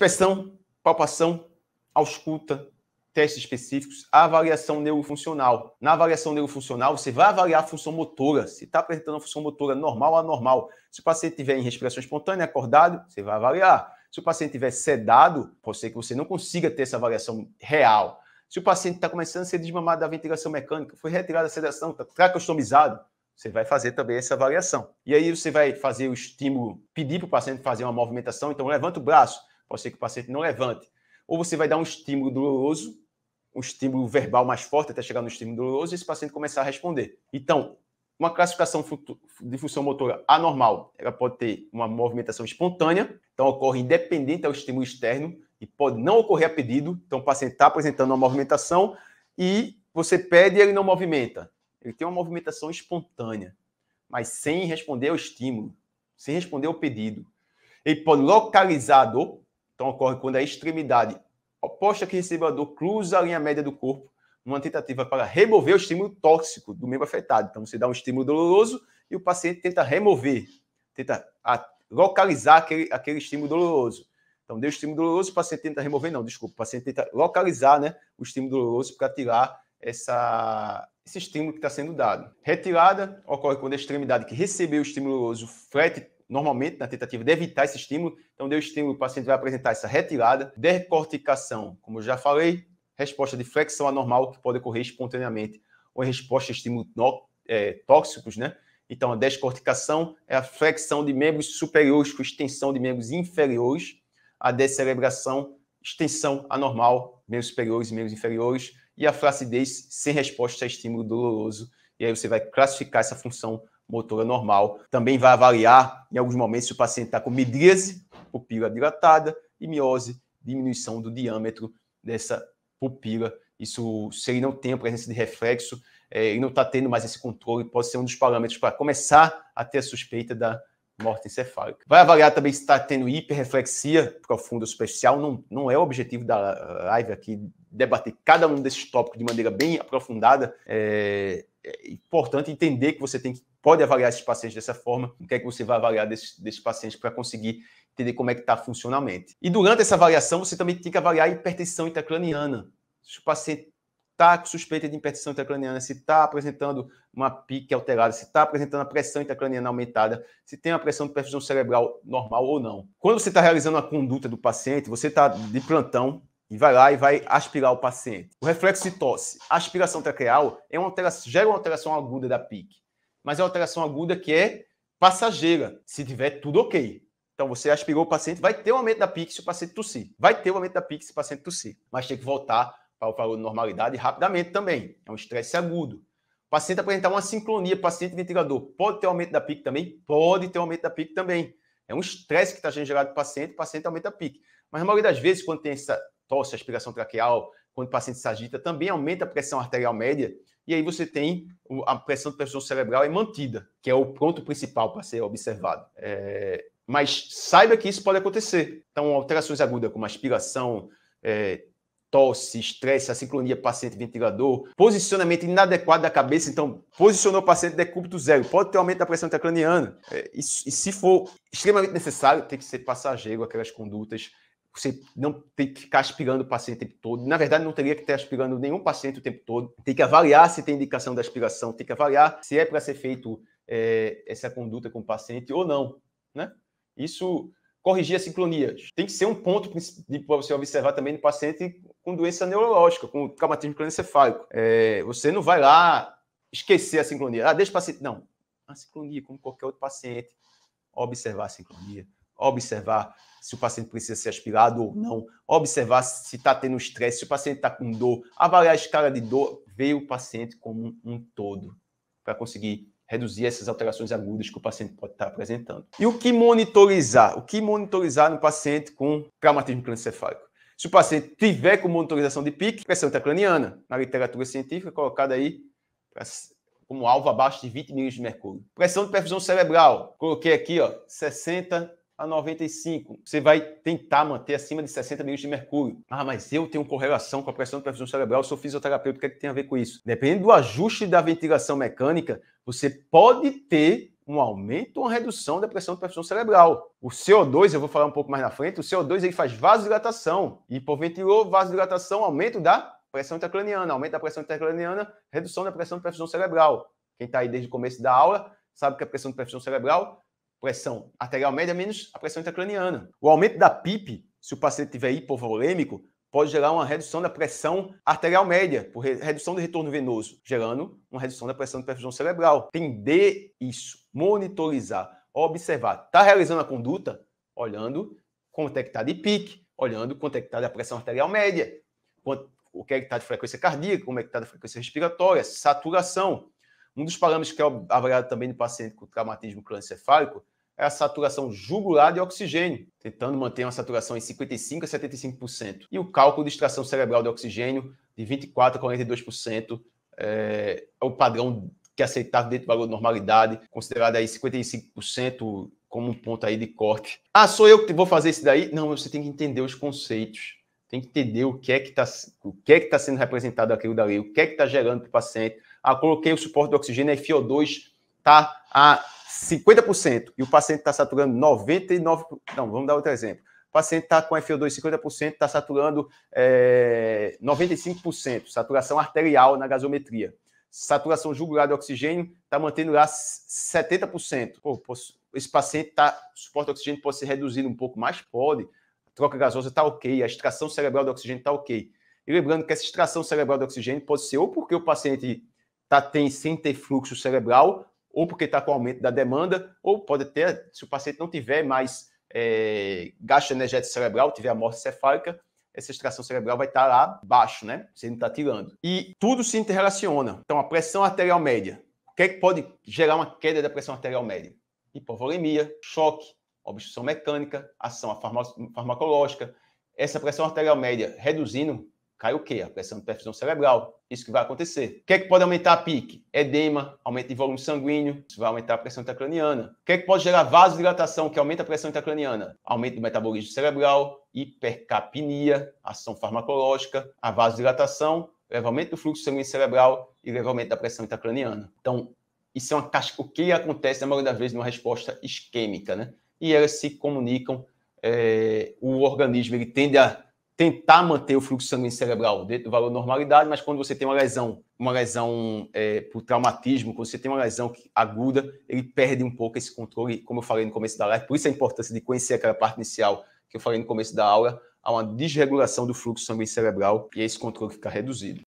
Inspeção, palpação, ausculta, testes específicos, avaliação neurofuncional. Na avaliação neurofuncional, você vai avaliar a função motora. Se está apresentando uma função motora normal ou anormal. Se o paciente estiver em respiração espontânea, acordado, você vai avaliar. Se o paciente estiver sedado, pode ser que você não consiga ter essa avaliação real. Se o paciente está começando a ser desmamado da ventilação mecânica, foi retirada a sedação, está tracostomizado, você vai fazer também essa avaliação. E aí você vai fazer o estímulo, pedir para o paciente fazer uma movimentação, então levanta o braço, pode ser que o paciente não levante. Ou você vai dar um estímulo doloroso, um estímulo verbal mais forte até chegar no estímulo doloroso e esse paciente começar a responder. Então, uma classificação de função motora anormal, ela pode ter uma movimentação espontânea, então ocorre independente ao estímulo externo e pode não ocorrer a pedido. Então, o paciente está apresentando uma movimentação e você pede e ele não movimenta. Ele tem uma movimentação espontânea, mas sem responder ao estímulo, sem responder ao pedido. Ele pode localizar a dor, então ocorre quando a extremidade oposta que recebe a dor cruza a linha média do corpo numa tentativa para remover o estímulo tóxico do membro afetado. Então você dá um estímulo doloroso e o paciente tenta remover, tenta localizar aquele, aquele estímulo doloroso. Então deu estímulo doloroso, o paciente tenta remover, não, desculpa, o paciente tenta localizar né, o estímulo doloroso para tirar essa, esse estímulo que está sendo dado. Retirada ocorre quando a extremidade que recebeu o estímulo doloroso frete normalmente na tentativa de evitar esse estímulo. Então, deu estímulo, o paciente vai apresentar essa retirada, decorticação, como eu já falei, resposta de flexão anormal que pode ocorrer espontaneamente, ou resposta a estímulos é, tóxicos, né? Então, a descorticação é a flexão de membros superiores com extensão de membros inferiores, a descerebração, extensão anormal, membros superiores e membros inferiores, e a flacidez sem resposta a estímulo doloroso. E aí você vai classificar essa função motora normal. Também vai avaliar, em alguns momentos, se o paciente está com midríase, pupila dilatada, e miose, diminuição do diâmetro dessa pupila. Isso, se ele não tem a presença de reflexo, é, ele não está tendo mais esse controle, pode ser um dos parâmetros para começar a ter a suspeita da morte encefálica. Vai avaliar também se está tendo hiperreflexia profunda ou superficial. Não, não é o objetivo da eh, live aqui debater cada um desses tópicos de maneira bem aprofundada. É, é importante entender que você tem que pode avaliar esses pacientes dessa forma, o que é que você vai avaliar desses, desses pacientes para conseguir entender como é que está funcionalmente. E durante essa avaliação, você também tem que avaliar a hipertensão intracraniana. Se o paciente está com suspeita de hipertensão intracraniana, se está apresentando uma pique alterada, se está apresentando a pressão intracraniana aumentada, se tem uma pressão de perfusão cerebral normal ou não. Quando você está realizando a conduta do paciente, você está de plantão e vai lá e vai aspirar o paciente. O reflexo de tosse, a aspiração traqueal, é uma alteração, gera uma alteração aguda da pique mas é uma alteração aguda que é passageira, se tiver tudo ok. Então você aspirou o paciente, vai ter um aumento da PIC se o paciente tossir. Vai ter um aumento da PIC se o paciente tossir, mas tem que voltar para o valor de normalidade rapidamente também. É um estresse agudo. O paciente apresentar uma sincronia, paciente ventilador, pode ter um aumento da PIC também? Pode ter um aumento da PIC também. É um estresse que está sendo gerado para o paciente, o paciente aumenta a PIC. Mas na maioria das vezes, quando tem essa tosse, aspiração traqueal, quando o paciente se agita, também aumenta a pressão arterial média, e aí você tem a pressão de pressão cerebral é mantida, que é o ponto principal para ser observado. É... mas saiba que isso pode acontecer. Então, alterações agudas como aspiração, é... tosse, estresse, assincronia paciente-ventilador, posicionamento inadequado da cabeça. Então, posicionou o paciente decúbito zero, pode ter aumento da pressão intracraniana. É... e, e se for extremamente necessário, tem que ser passageiro aquelas condutas você não tem que ficar aspirando o paciente o tempo todo. Na verdade, não teria que estar aspirando nenhum paciente o tempo todo. Tem que avaliar se tem indicação da aspiração, tem que avaliar se é para ser feito é, essa conduta com o paciente ou não, né? Isso corrigir as sincronias. Tem que ser um ponto para você observar também no paciente com doença neurológica, com traumatismo cranioencefálico. É, eh, você não vai lá esquecer a sincronia. Ah, deixa o paciente... Não, a sincronia, como qualquer outro paciente, observar a sincronia observar se o paciente precisa ser aspirado ou não, observar se está tendo estresse, se o paciente está com dor, avaliar a escala de dor, ver o paciente como um todo, para conseguir reduzir essas alterações agudas que o paciente pode estar tá apresentando. E o que monitorizar? O que monitorizar no paciente com traumatismo crânioencefálico? Se o paciente tiver com monitorização de pique, pressão intracraniana, na literatura científica, colocada aí como alvo abaixo de 20 milímetros de mercúrio. Pressão de perfusão cerebral, coloquei aqui, ó, 60 a 95. Você vai tentar manter acima de 60 milímetros de mercúrio. Ah, mas eu tenho correlação com a pressão de perfusão cerebral, sou fisioterapeuta, o que, é que tem a ver com isso? Dependendo do ajuste da ventilação mecânica, você pode ter um aumento ou uma redução da pressão de perfusão cerebral. O CO2, eu vou falar um pouco mais na frente, o CO2 ele faz vasodilatação. E por ventilou, vasodilatação, aumento da pressão intracraniana. Aumento da pressão intracraniana, redução da pressão de perfusão cerebral. Quem está aí desde o começo da aula sabe que a pressão de perfusão cerebral pressão arterial média menos a pressão intracraniana. O aumento da PIP, se o paciente tiver hipovolêmico, pode gerar uma redução da pressão arterial média, por redução do retorno venoso, gerando uma redução da pressão de perfusão cerebral. Entender isso, monitorizar, observar. Está realizando a conduta? Olhando quanto é que está de pique, olhando quanto é que está da pressão arterial média, quanto, o que é que está de frequência cardíaca, como é que está da frequência respiratória, saturação. Um dos parâmetros que é avaliado também no paciente com traumatismo crânioencefálico é a saturação jugular de oxigênio, tentando manter uma saturação em 55% a 75%. E o cálculo de extração cerebral de oxigênio de 24% a 42% é, é o padrão que é aceitável dentro do valor de normalidade, considerado aí 55% como um ponto aí de corte. Ah, sou eu que vou fazer isso daí? Não, você tem que entender os conceitos, tem que entender o que é que está é que tá sendo representado aquilo dali, o que é que está gerando para o paciente, ah, coloquei o suporte de oxigênio, aí FiO2 tá a 50% e o paciente está saturando 99%. Não, vamos dar outro exemplo. O paciente está com FiO2 50%, está saturando é, eh, 95%, saturação arterial na gasometria. Saturação jugular de oxigênio está mantendo lá 70%. Pô, esse paciente está. Suporte de oxigênio pode ser reduzido um pouco mais? Pode. A troca gasosa está ok, a extração cerebral de oxigênio está ok. E lembrando que essa extração cerebral de oxigênio pode ser ou porque o paciente tá tem sem ter fluxo cerebral, ou porque está com aumento da demanda, ou pode ter, se o paciente não tiver mais é, gasto energético cerebral, tiver morte cefálica, essa extração cerebral vai estar tá lá baixo, né? Você não está tirando. E tudo se interrelaciona. Então, a pressão arterial média. O que, é que pode gerar uma queda da pressão arterial média? Hipovolemia, choque, obstrução mecânica, ação farmacológica. Essa pressão arterial média reduzindo Cai o quê? A pressão de perfusão cerebral. Isso que vai acontecer. O que é que pode aumentar a pique? Edema, aumento de volume sanguíneo, isso vai aumentar a pressão intracraniana. O que é que pode gerar vasodilatação, que aumenta a pressão intracraniana? Aumento do metabolismo cerebral, hipercapnia, ação farmacológica, a vasodilatação, leva aumento do fluxo sanguíneo cerebral e leva aumento da pressão intracraniana. Então, isso é uma caixa, o que acontece na maioria das vezes numa resposta isquêmica, né? E elas se comunicam, é, o organismo ele tende a tentar manter o fluxo sanguíneo cerebral dentro do valor normalidade, mas quando você tem uma lesão, uma lesão é, por traumatismo, quando você tem uma lesão aguda, ele perde um pouco esse controle, como eu falei no começo da live, por isso a importância de conhecer aquela parte inicial que eu falei no começo da aula, há uma desregulação do fluxo sanguíneo cerebral e esse controle fica reduzido.